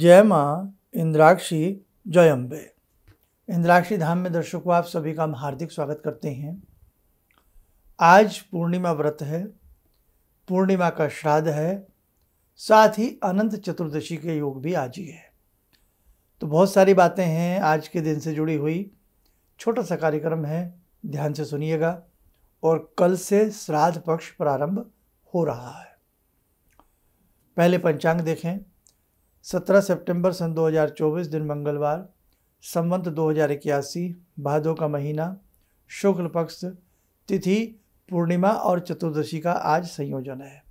जय माँ इंद्राक्षी जय अम्बे इंद्राक्षी धाम में दर्शकों आप सभी का हम हार्दिक स्वागत करते हैं आज पूर्णिमा व्रत है पूर्णिमा का श्राद्ध है साथ ही अनंत चतुर्दशी के योग भी आज ही है तो बहुत सारी बातें हैं आज के दिन से जुड़ी हुई छोटा सा कार्यक्रम है ध्यान से सुनिएगा और कल से श्राद्ध पक्ष प्रारंभ हो रहा है पहले पंचांग देखें 17 सितंबर सन 2024 दिन मंगलवार संवंत दो हजार इक्यासी भादों का महीना शुक्ल पक्ष तिथि पूर्णिमा और चतुर्दशी का आज संयोजन है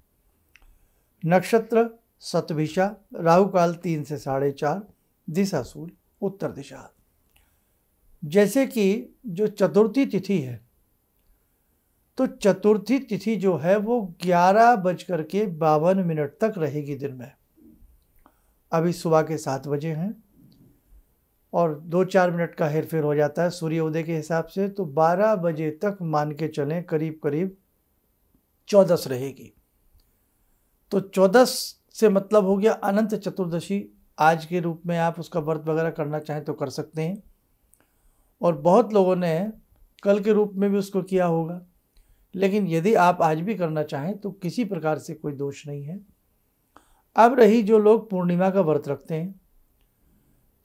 नक्षत्र सतभिषा राहु काल तीन से साढ़े चार दिशा सूल उत्तर दिशा जैसे कि जो चतुर्थी तिथि है तो चतुर्थी तिथि जो है वो ग्यारह बजकर के बावन मिनट तक रहेगी दिन में अभी सुबह के सात बजे हैं और दो चार मिनट का हेरफेर हो जाता है सूर्योदय के हिसाब से तो बारह बजे तक मान के चलें करीब करीब चौदस रहेगी तो चौदस से मतलब हो गया अनंत चतुर्दशी आज के रूप में आप उसका व्रत वगैरह करना चाहें तो कर सकते हैं और बहुत लोगों ने कल के रूप में भी उसको किया होगा लेकिन यदि आप आज भी करना चाहें तो किसी प्रकार से कोई दोष नहीं है अब रही जो लोग पूर्णिमा का व्रत रखते हैं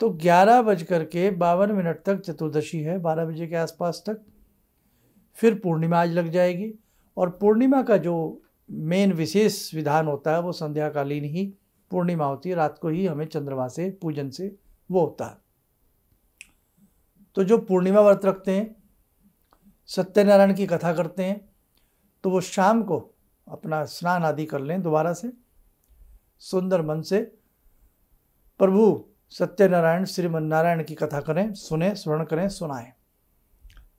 तो ग्यारह बज कर के बावन मिनट तक चतुर्दशी है बारह बजे के आसपास तक फिर पूर्णिमा आज लग जाएगी और पूर्णिमा का जो मेन विशेष विधान होता है वो संध्याकालीन ही पूर्णिमा होती है रात को ही हमें चंद्रमा से पूजन से वो होता है तो जो पूर्णिमा व्रत रखते हैं सत्यनारायण की कथा करते हैं तो वो शाम को अपना स्नान आदि कर लें दोबारा से सुंदर मन से प्रभु सत्यनारायण श्रीमनारायण की कथा करें सुने स्मरण करें सुनाएं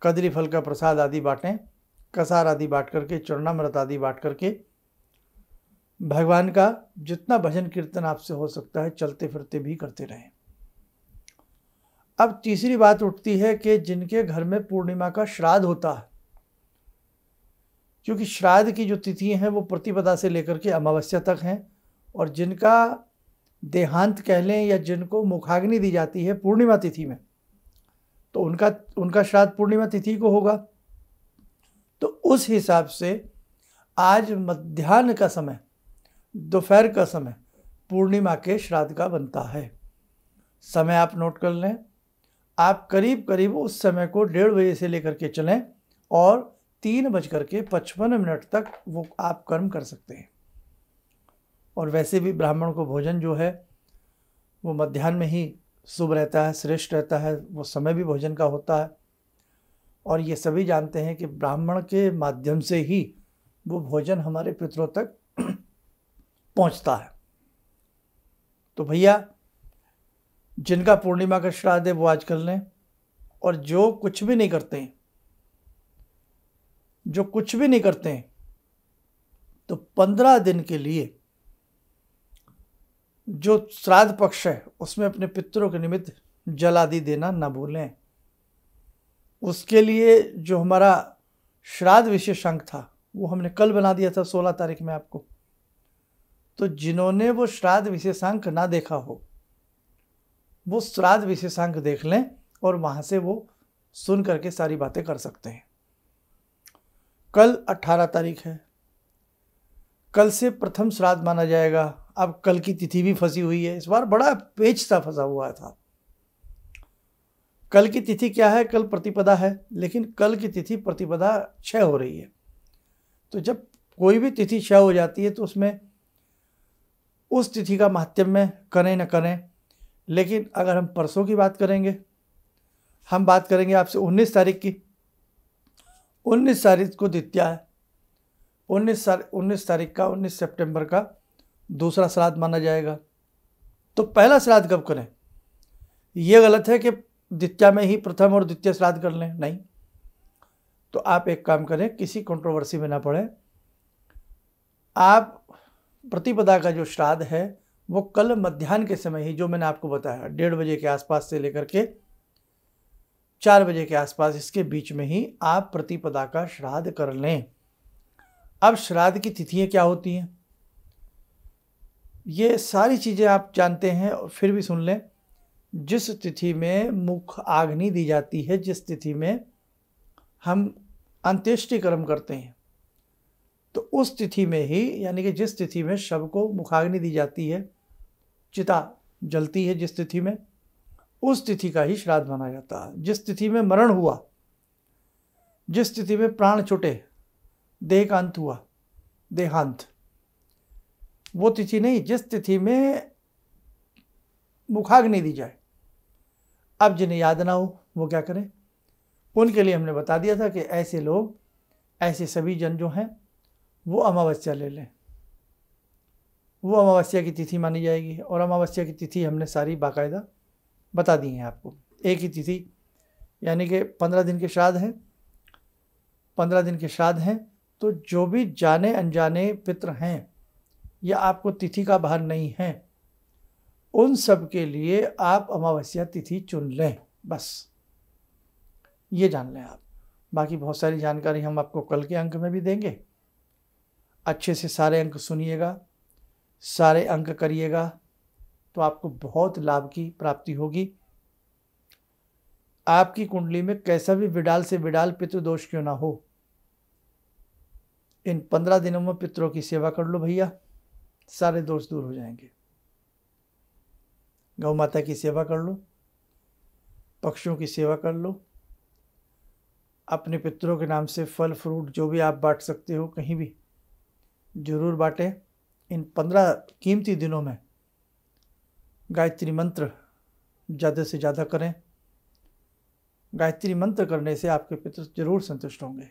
कदरी फल का प्रसाद आदि बांटें कसार आदि बांट करके चरणामृत आदि बांट करके भगवान का जितना भजन कीर्तन आपसे हो सकता है चलते फिरते भी करते रहें अब तीसरी बात उठती है कि जिनके घर में पूर्णिमा का श्राद्ध होता है क्योंकि श्राद्ध की जो तिथि हैं वो प्रतिपदा से लेकर के अमावस्या तक हैं और जिनका देहांत कह लें या जिनको मुखाग्नि दी जाती है पूर्णिमा तिथि में तो उनका उनका श्राद्ध पूर्णिमा तिथि को होगा तो उस हिसाब से आज मध्यान्ह का समय दोपहर का समय पूर्णिमा के श्राद्ध का बनता है समय आप नोट कर लें आप करीब करीब उस समय को डेढ़ बजे से लेकर के चलें और तीन बज करके पचपन मिनट तक वो आप कर्म कर सकते हैं और वैसे भी ब्राह्मण को भोजन जो है वो मध्यान्ह में ही शुभ रहता है श्रेष्ठ रहता है वो समय भी भोजन का होता है और ये सभी जानते हैं कि ब्राह्मण के माध्यम से ही वो भोजन हमारे पितरों तक पहुंचता है तो भैया जिनका पूर्णिमा का श्राद्ध है वो आज कर लें और जो कुछ भी नहीं करते हैं जो कुछ भी नहीं करते हैं तो पंद्रह दिन के लिए जो श्राद्ध पक्ष है उसमें अपने पितरों के निमित्त जल आदि देना न भूलें उसके लिए जो हमारा श्राद्ध विशेषांक था वो हमने कल बना दिया था सोलह तारीख में आपको तो जिन्होंने वो श्राद्ध विशेषांक ना देखा हो वो श्राद्ध विशेषांक देख लें और वहाँ से वो सुन करके सारी बातें कर सकते हैं कल 18 तारीख है कल से प्रथम श्राद्ध माना जाएगा अब कल की तिथि भी फंसी हुई है इस बार बड़ा पेच सा फंसा हुआ था कल की तिथि क्या है कल प्रतिपदा है लेकिन कल की तिथि प्रतिपदा क्षय हो रही है तो जब कोई भी तिथि क्षय हो जाती है तो उसमें उस तिथि का माध्यम में करें ना करें लेकिन अगर हम परसों की बात करेंगे हम बात करेंगे आपसे 19 तारीख की 19 तारीख को द्वितीया है 19 तारीख 19 तारीख का 19 सितंबर का दूसरा श्राद्ध माना जाएगा तो पहला श्राद्ध कब करें यह गलत है कि द्वितीय में ही प्रथम और द्वितीय श्राद्ध कर लें नहीं तो आप एक काम करें किसी कंट्रोवर्सी में ना पड़े आप प्रतिपदा का जो श्राद्ध है वो कल मध्यान्ह के समय ही जो मैंने आपको बताया डेढ़ बजे के आसपास से लेकर के चार बजे के आसपास इसके बीच में ही आप प्रतिपदा का श्राद्ध कर लें अब श्राद्ध की तिथियां क्या होती हैं ये सारी चीज़ें आप जानते हैं और फिर भी सुन लें जिस तिथि में मुख आग्नि दी जाती है जिस तिथि में हम अंत्येष्टि कर्म करते हैं तो उस तिथि में ही यानी कि जिस तिथि में शव को मुखाग्नि दी जाती है चिता जलती है जिस तिथि में उस तिथि का ही श्राद्ध माना जाता है जिस तिथि में मरण हुआ जिस तिथि में प्राण छुटे देह का अंत हुआ देहांत वो तिथि तो नहीं जिस तिथि में मुखाग्नि दी जाए अब जिन्हें याद ना हो वो क्या करें उनके लिए हमने बता दिया था कि ऐसे लोग ऐसे सभी जन जो हैं वो अमावस्या ले लें वो अमावस्या की तिथि मानी जाएगी और अमावस्या की तिथि हमने सारी बाकायदा बता दी है आपको एक ही तिथि यानी कि पंद्रह दिन के श्राद्ध हैं पंद्रह दिन के श्राद्ध हैं तो जो भी जाने अनजाने पित्र हैं या आपको तिथि का भार नहीं है उन सब के लिए आप अमावस्या तिथि चुन लें बस ये जान लें आप बाकी बहुत सारी जानकारी हम आपको कल के अंक में भी देंगे अच्छे से सारे अंक सुनिएगा सारे अंक करिएगा तो आपको बहुत लाभ की प्राप्ति होगी आपकी कुंडली में कैसा भी विडाल से विडाल पितृदोष क्यों ना हो इन पंद्रह दिनों में पितरों की सेवा कर लो भैया सारे दोष दूर हो जाएंगे गौ माता की सेवा कर लो पक्षियों की सेवा कर लो अपने पितरों के नाम से फल फ्रूट जो भी आप बांट सकते हो कहीं भी ज़रूर बांटें इन पंद्रह कीमती दिनों में गायत्री मंत्र ज़्यादा से ज़्यादा करें गायत्री मंत्र करने से आपके पितर जरूर संतुष्ट होंगे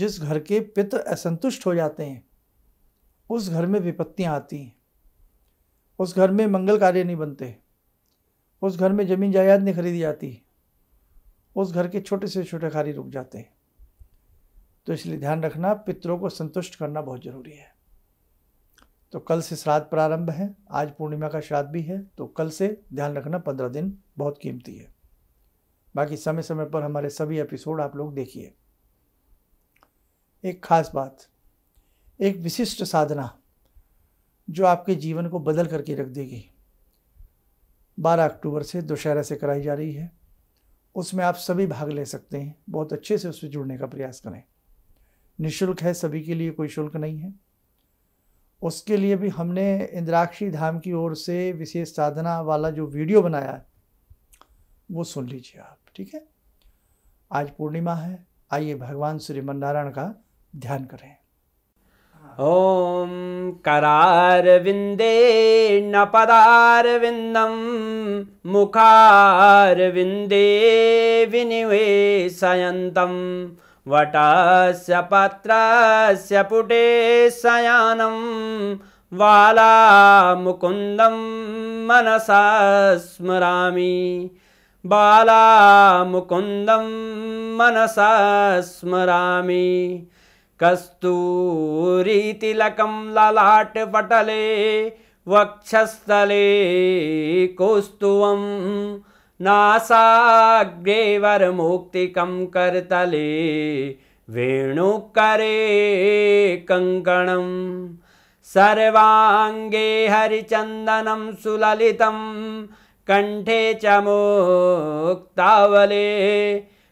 जिस घर के पितर असंतुष्ट हो जाते हैं उस घर में विपत्तियाँ आती हैं उस घर में मंगल कार्य नहीं बनते उस घर में ज़मीन जायदाद नहीं खरीदी जाती उस घर के छोटे से छोटे कार्य रुक जाते हैं तो इसलिए ध्यान रखना पितरों को संतुष्ट करना बहुत ज़रूरी है तो कल से श्राद्ध प्रारंभ है आज पूर्णिमा का श्राद्ध भी है तो कल से ध्यान रखना पंद्रह दिन बहुत कीमती है बाकी समय समय पर हमारे सभी एपिसोड आप लोग देखिए एक खास बात एक विशिष्ट साधना जो आपके जीवन को बदल करके रख देगी 12 अक्टूबर से दोशहरा से कराई जा रही है उसमें आप सभी भाग ले सकते हैं बहुत अच्छे से उसमें जुड़ने का प्रयास करें निशुल्क है सभी के लिए कोई शुल्क नहीं है उसके लिए भी हमने इंद्राक्षी धाम की ओर से विशेष साधना वाला जो वीडियो बनाया है वो सुन लीजिए आप ठीक है आज पूर्णिमा है आइए भगवान श्री मन्नारायण का ध्यान करें ॐ करारविन्दे नपदारविन्दं मुखारविन्दे विनिवेशयन्तं वटस्य पात्रस्य पुटेशयानं बालामुकुन्दं मनसा स्मरामि बालामुकुन्दं मनसा स्मरामि कस्तूरीतिलकं ललाटपटले पटले वक्षस्तले नासाग्रे नासाग्रेवरमुक्तिकं कर्तले वेणुकरे कङ्कणं सर्वाङ्गे हरिचन्दनं सुललितं कण्ठे च मोक्तावले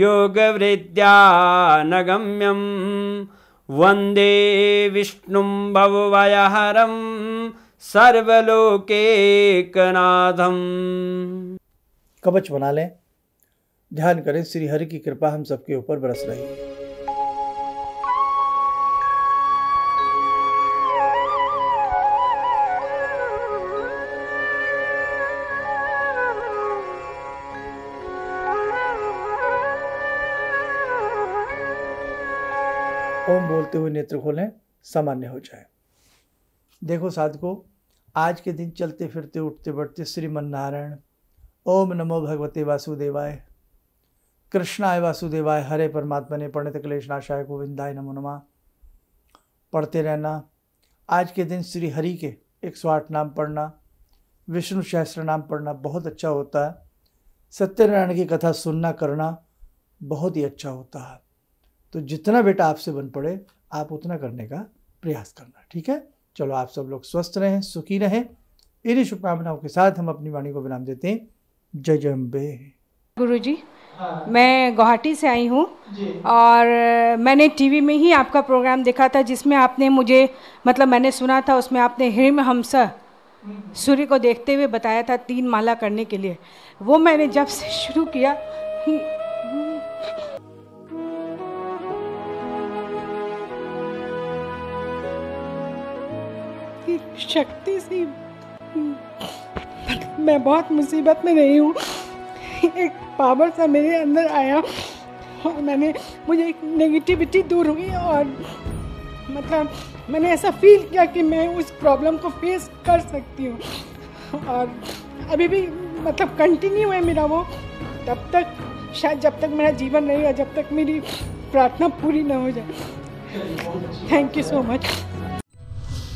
योगवृद्ध्या न गम्यं वन्दे विष्णुं भववयहरं सर्वलोकेकनाथम कवच बना लें ध्यान करें श्री हरि की कृपा हम सबके ऊपर बरस रही है बोलते हुए नेत्र खोलें सामान्य हो जाए देखो साधको आज के दिन चलते फिरते उठते बढ़ते श्रीमन नारायण ओम नमो भगवते वासुदेवाय कृष्णाय वासुदेवाय हरे परमात्मा ने तक क्लेश नाशाय गोविंदाय नमो नमा पढ़ते रहना आज के दिन श्री हरि के एक सौ आठ नाम पढ़ना विष्णु सहस्त्र नाम पढ़ना बहुत अच्छा होता है सत्यनारायण की कथा सुनना करना बहुत ही अच्छा होता है तो जितना बेटा आपसे बन पड़े आप उतना करने का प्रयास करना ठीक है चलो आप सब लोग स्वस्थ रहें सुखी रहें इन्हीं शुभकामनाओं के साथ हम अपनी वाणी को विराम देते हैं जय जय अम्बे गुरु जी हाँ। मैं गुवाहाटी से आई हूँ और मैंने टीवी में ही आपका प्रोग्राम देखा था जिसमें आपने मुझे मतलब मैंने सुना था उसमें आपने हिम हमस सूर्य को देखते हुए बताया था तीन माला करने के लिए वो मैंने जब से शुरू किया शक्ति सी मैं बहुत मुसीबत में रही हूँ एक पावर सा मेरे अंदर आया और मैंने मुझे एक नेगेटिविटी दूर हुई और मतलब मैंने ऐसा फील किया कि मैं उस प्रॉब्लम को फेस कर सकती हूँ और अभी भी मतलब कंटिन्यू है मेरा वो तब तक शायद जब तक मेरा जीवन रहेगा जब तक मेरी प्रार्थना पूरी ना हो जाए थैंक यू सो मच